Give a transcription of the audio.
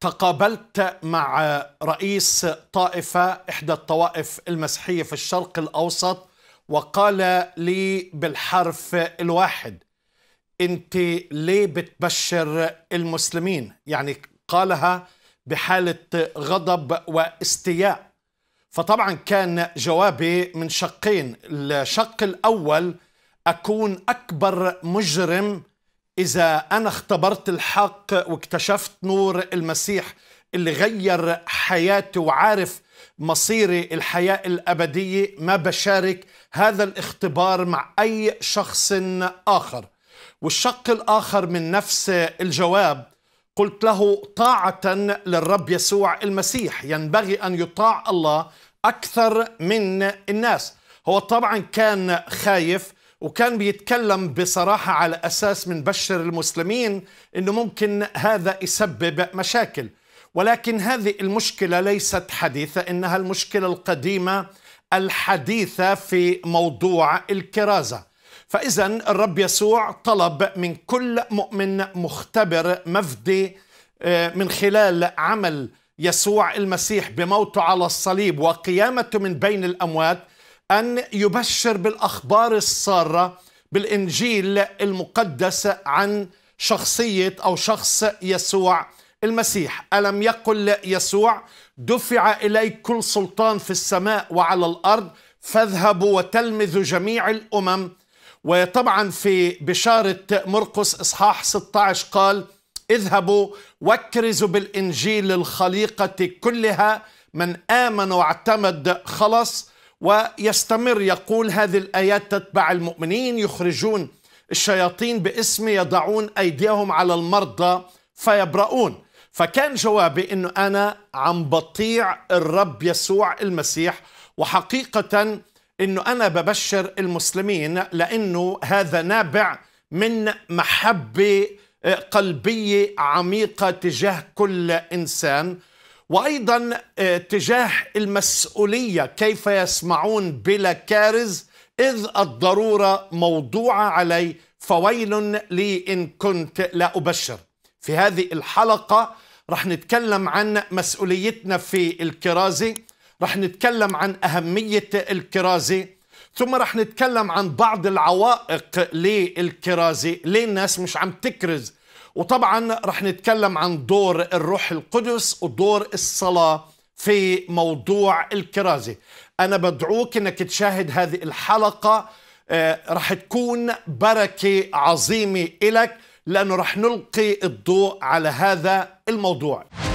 تقابلت مع رئيس طائفة إحدى الطوائف المسيحية في الشرق الأوسط وقال لي بالحرف الواحد أنت ليه بتبشر المسلمين؟ يعني قالها بحالة غضب واستياء فطبعا كان جوابي من شقين الشق الأول أكون أكبر مجرم إذا أنا اختبرت الحق واكتشفت نور المسيح اللي غير حياتي وعارف مصيري الحياة الأبدية ما بشارك هذا الاختبار مع أي شخص آخر والشق الآخر من نفس الجواب قلت له طاعة للرب يسوع المسيح ينبغي أن يطاع الله أكثر من الناس هو طبعا كان خايف وكان بيتكلم بصراحة على أساس بشر المسلمين أنه ممكن هذا يسبب مشاكل ولكن هذه المشكلة ليست حديثة إنها المشكلة القديمة الحديثة في موضوع الكرازة فإذا الرب يسوع طلب من كل مؤمن مختبر مفدي آه، من خلال عمل يسوع المسيح بموته على الصليب وقيامته من بين الأموات أن يبشر بالأخبار السارة بالإنجيل المقدس عن شخصية أو شخص يسوع المسيح ألم يقل يسوع دفع إلي كل سلطان في السماء وعلى الأرض فاذهبوا وتلمذوا جميع الأمم وطبعا في بشارة مرقس إصحاح 16 قال اذهبوا واكرزوا بالإنجيل للخليقة كلها من آمن واعتمد خلص ويستمر يقول هذه الآيات تتبع المؤمنين يخرجون الشياطين باسمي يضعون أيديهم على المرضى فيبرؤون فكان جوابي أنه أنا عم بطيع الرب يسوع المسيح وحقيقة أنه أنا ببشر المسلمين لأنه هذا نابع من محبة قلبية عميقة تجاه كل إنسان وايضا آه، تجاه المسؤوليه كيف يسمعون بلا كارز اذ الضروره موضوعه علي فويل لي ان كنت لا ابشر في هذه الحلقه رح نتكلم عن مسؤوليتنا في الكرازه رح نتكلم عن اهميه الكرازه ثم رح نتكلم عن بعض العوائق للكرازة ليه الناس مش عم تكرز وطبعا رح نتكلم عن دور الروح القدس ودور الصلاة في موضوع الكرازة أنا بدعوك أنك تشاهد هذه الحلقة آه، رح تكون بركة عظيمة إلك لأنه رح نلقي الضوء على هذا الموضوع